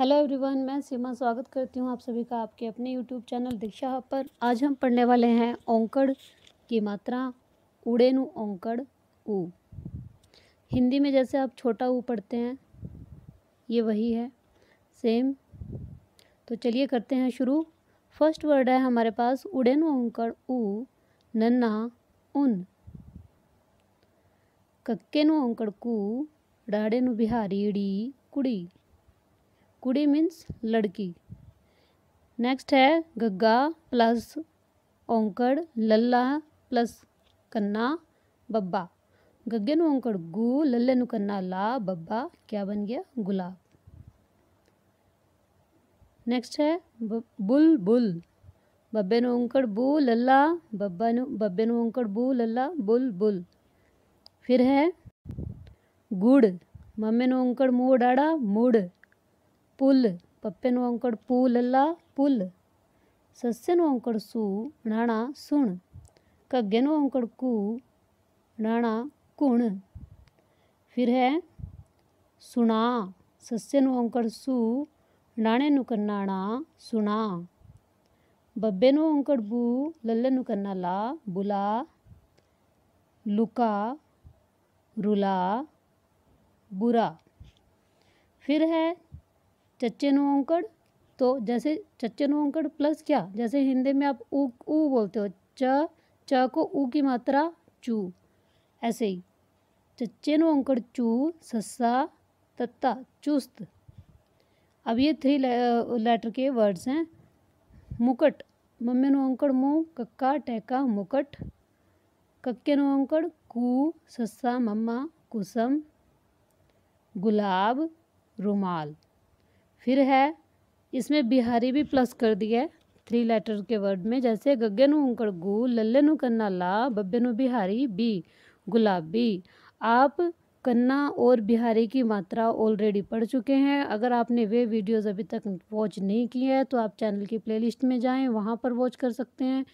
hello everyone मैं सीमा स्वागत करती हूँ आप सभी का आपके अपने यूट्यूब चैनल दीक्षा हब पर आज हम पढ़ने वाले हैं ओंकड़ की मात्रा उड़े नु ओंकड़ ऊ हिंदी में जैसे आप छोटा ऊ पढ़ते हैं ये वही है सेम तो चलिए करते हैं शुरू फर्स्ट वर्ड है हमारे पास उड़े नु ओंकड़ ऊ नन्ना उन कक्के नु ओंकड़ डाड़े नु बिहारी डी कुड़ी कुड़ी मीन्स लड़की नेक्स्ट है गग्गा प्लस ओंकड़ लल्ला प्लस कन्ना बब्बा गग्गे ओंकड़ गु लल्ले कन्ना ला बब्बा क्या बन गया गुलाब नेक्स्ट है बुल बुल बब्बे ओंकड़ बू लल्ला बब्बा बब्बे ओंकड़ बू लल्ला बुल बुल फिर है गुड़ मम्मे नु ओंकड़ मुँह डाड़ा मूड पुल पप्पे અંકળ પુ ला पुल સસ્યનું અંકળ સુ ણાણા सुण કગ્ગેનું અંકળ કુ ણાણા कुण फिर है सुना सस्य अंकड़ सु नाणे नाणा सुना बब्बे अंकड़ बू लल्ले करना ला बुला लुका रुला बुरा फिर है चच्चे नो अंकड़ तो जैसे चच्चे नो अंकड़ प्लस क्या जैसे हिंदी में आप ऊ ऊ बोलते हो च च को ऊ की मात्रा चू ऐसे ही चच्चे नो अंकड़ चू सस्सा तत्ता चुस्त अब ये थ्री लेटर के वर्ड्स हैं मुकट मम्मी नो अंकड़ मुँह कक्का टैका मुकट कक्के नो अंकड़ कू सस्सा मम्मा कुसम गुलाब रुमाल फिर है इसमें बिहारी भी प्लस कर दिया थ्री लेटर के वर्ड में जैसे गग्गे नुकड़ गु लल्ले नु कन्ना ला बब्बे नु बिहारी बी गुलाबी आप कन्ना और बिहारी की मात्रा ऑलरेडी पढ़ चुके हैं अगर आपने वे वीडियोस अभी तक वॉच नहीं की है तो आप चैनल की प्लेलिस्ट में जाएं वहाँ पर वॉच कर सकते हैं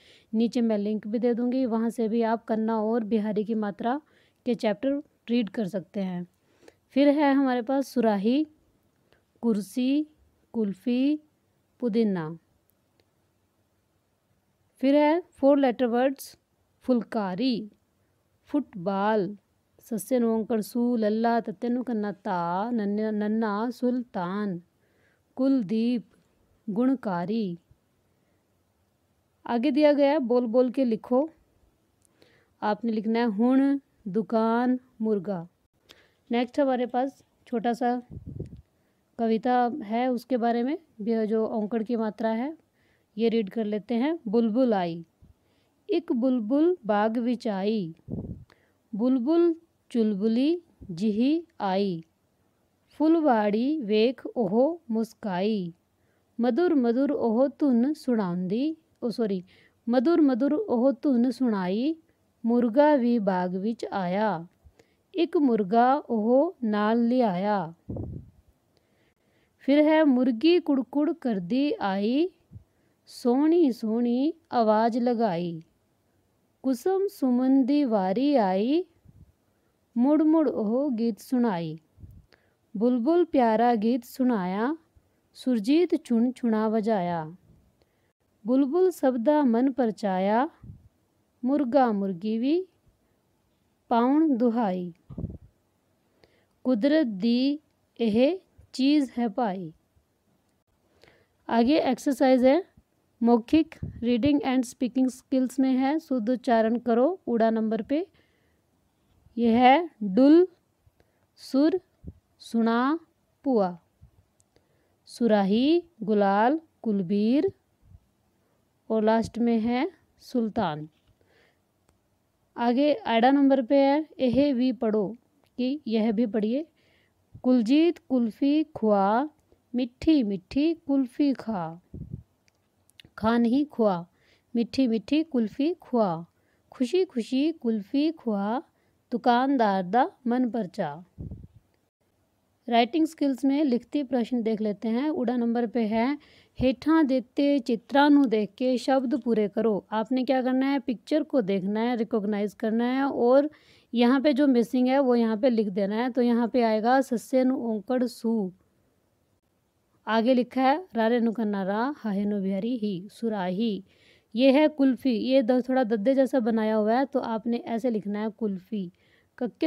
नीचे मैं लिंक भी दे दूँगी वहाँ से भी आप कन्ना और बिहारी की मात्रा के चैप्टर रीड कर सकते हैं फिर है हमारे पास सुराही कुर्सी कुल्फ़ी पुदीना फिर है four letter words phulkari football सस्से नोंकर सू लल्ला ता नन्या नन्ना सुल्तान कुलदीप गुणकारी आगे दिया गया है बोल बोल के लिखो आपने लिखना है हुण दुकान मुर्गा नेक्स्ट हमारे पास छोटा सा कविता है उसके बारे में जो औंकड़ की मात्रा है ये रीड कर लेते हैं बुलबुल आई एक बुलबुल बाग विच आई बुलबुल चुलबुली जिही आई फुलवाड़ी वेख ओहो मुस्काई मधुर मधुर ओहो धुन सुनाउंदी ओ सॉरी मधुर मधुर ओह धुन सुनाई मुर्गा भी बाग विच आया एक मुर्गा ओहो नाल लियाया फिर है मुर्गी कुड़कुड़ कर दी आई सोहनी सोहनी आवाज लगाई कुसुम सुमन दी वारी आई मुड़ मुड़ ओ गीत सुनाई बुलबुल प्यारा गीत सुनाया सुरजीत चुन चुना बजाया बुलबुल सबदा मन परचाया मुर्गा मुर्गी भी पाउन दुहाई कुदरत दी ਇਹ चीज़ है पाई आगे एक्सरसाइज है मौखिक रीडिंग एंड स्पीकिंग स्किल्स में है शुद्ध उच्चारण करो उड़ा नंबर पे यह है डुल सुर सुना पुआ सुराही गुलाल कुलबीर और लास्ट में है सुल्तान आगे आडा नंबर पे है यह भी पढ़ो कि यह भी पढ़िए कुलजीत कुल्फ़ी खुआ मिठी मिठी कुल्फ़ी खा खा नहीं खुआ मिठी मिठी कुल्फ़ी खुआ खुशी खुशी कुल्फ़ी खुआ दुकानदार दा मन परचा राइटिंग स्किल्स में लिखती प्रश्न देख लेते हैं उड़ा नंबर पे है हेठां देते चित्रा देख के शब्द पूरे करो आपने क्या करना है पिक्चर को देखना है रिकॉग्नाइज करना है और यहाँ पे जो मिसिंग है वो यहाँ पे लिख देना है तो यहाँ पे आएगा सस्यन ओंकड़ सु आगे लिखा है रारे हाहे नु बिहारी ही सुराही ये है कुल्फ़ी ये थोड़ा दद्दे जैसा बनाया हुआ है तो आपने ऐसे लिखना है कुल्फ़ी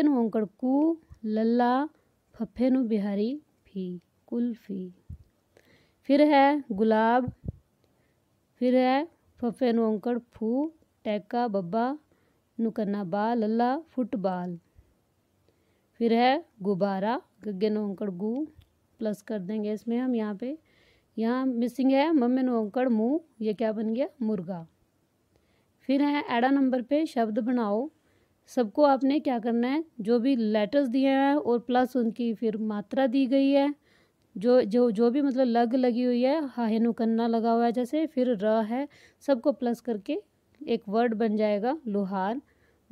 नु ओंकड़ कु लल्ला नु बिहारी फी कुल्फ़ी फिर है गुलाब फिर है फफे नु ओंकड़ फू टैका बब्बा नुकन्ना बाल अल्लाह फुटबाल फिर है गुब्बारा गग्गे नोंकड़ गु प्लस कर देंगे इसमें हम यहाँ पे यहाँ मिसिंग है मम्मे नोंकड़ मुँह ये क्या बन गया मुर्गा फिर है एडा नंबर पे शब्द बनाओ सबको आपने क्या करना है जो भी लेटर्स दिए हैं और प्लस उनकी फिर मात्रा दी गई है जो जो जो भी मतलब लग लगी हुई है हाहे नुकन्ना लगा हुआ है जैसे फिर र है सबको प्लस करके एक वर्ड बन जाएगा लोहार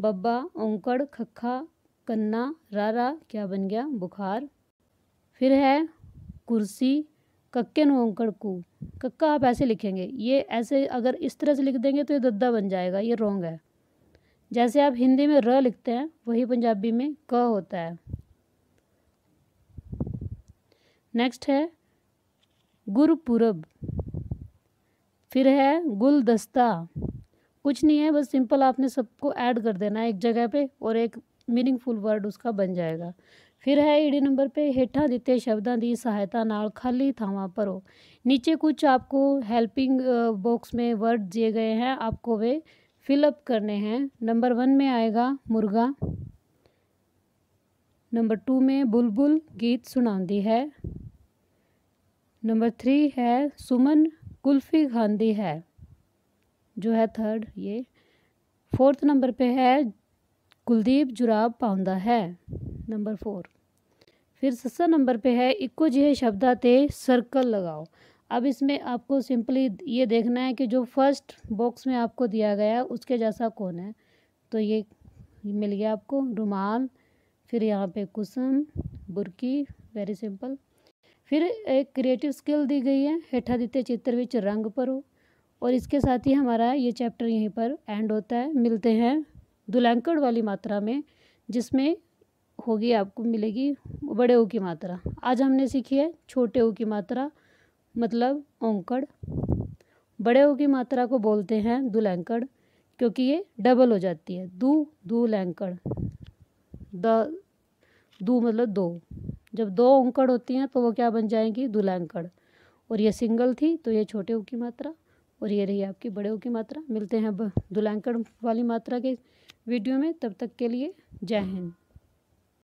बब्बा ओंकड़ खखा कन्ना रारा क्या बन गया बुखार फिर है कुर्सी कक्के ओंकड़ कु कक्का आप ऐसे लिखेंगे ये ऐसे अगर इस तरह से लिख देंगे तो ये दद्दा बन जाएगा ये रोंग है जैसे आप हिंदी में र लिखते हैं वही पंजाबी में क होता है नेक्स्ट है गुरपुरब फिर है गुलदस्ता कुछ नहीं है बस सिंपल आपने सबको ऐड कर देना है एक जगह पे और एक मीनिंगफुल वर्ड उसका बन जाएगा फिर है ईडी नंबर पे हेठा दिते शब्दों की सहायता नाल खाली थावान भरो नीचे कुछ आपको हेल्पिंग बॉक्स में वर्ड दिए गए हैं आपको वे फिलअप करने हैं नंबर वन में आएगा मुर्गा नंबर टू में बुलबुल गीत सुनाती है नंबर थ्री है सुमन कुल्फी खादी है जो है थर्ड ये फोर्थ नंबर पे है कुलदीप जुराब पाँदा है नंबर फोर फिर सस्ता नंबर पे है इक्को जिहे शब्दा ते सर्कल लगाओ अब इसमें आपको सिंपली ये देखना है कि जो फर्स्ट बॉक्स में आपको दिया गया है उसके जैसा कौन है तो ये मिल गया आपको रुमाल फिर यहाँ पे कुसुम बुरकी वेरी सिंपल फिर एक क्रिएटिव स्किल दी गई है हेठा दिते चित्र विच रंग भरो और इसके साथ ही हमारा ये चैप्टर यहीं पर एंड होता है मिलते हैं दुलैंकड़ वाली मात्रा में जिसमें होगी आपको मिलेगी बड़े ऊ की मात्रा आज हमने सीखी है छोटे ऊ की मात्रा मतलब ओंकड़ बड़े ऊ की मात्रा को बोलते हैं दुलैंकड़ क्योंकि ये डबल हो जाती है दू दू लैंकड़ द दू मतलब दो जब दो ओंकड़ होती हैं तो वो क्या बन जाएंगी दुलैंकड़ और ये सिंगल थी तो ये छोटे ऊ की मात्रा और ये रही आपकी बड़े ओ की मात्रा मिलते हैं अब दुलांकड़ वाली मात्रा के वीडियो में तब तक के लिए जय हिंद